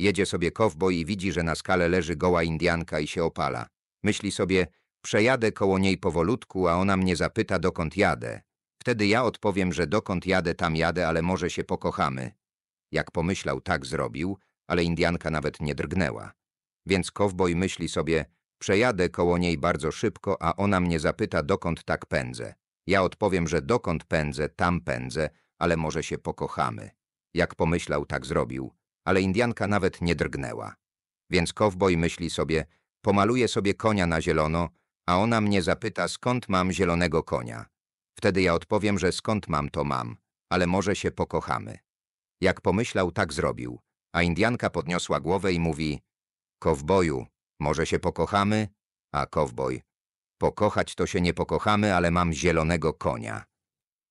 Jedzie sobie kowboj i widzi, że na skale leży goła Indianka i się opala. Myśli sobie, przejadę koło niej powolutku, a ona mnie zapyta, dokąd jadę. Wtedy ja odpowiem, że dokąd jadę, tam jadę, ale może się pokochamy. Jak pomyślał, tak zrobił, ale Indianka nawet nie drgnęła. Więc kowboj myśli sobie, przejadę koło niej bardzo szybko, a ona mnie zapyta, dokąd tak pędzę. Ja odpowiem, że dokąd pędzę, tam pędzę, ale może się pokochamy. Jak pomyślał, tak zrobił, ale Indianka nawet nie drgnęła. Więc kowboj myśli sobie, pomaluję sobie konia na zielono, a ona mnie zapyta, skąd mam zielonego konia. Wtedy ja odpowiem, że skąd mam, to mam, ale może się pokochamy. Jak pomyślał, tak zrobił, a Indianka podniosła głowę i mówi Kowboju, może się pokochamy? A kowboj, pokochać to się nie pokochamy, ale mam zielonego konia.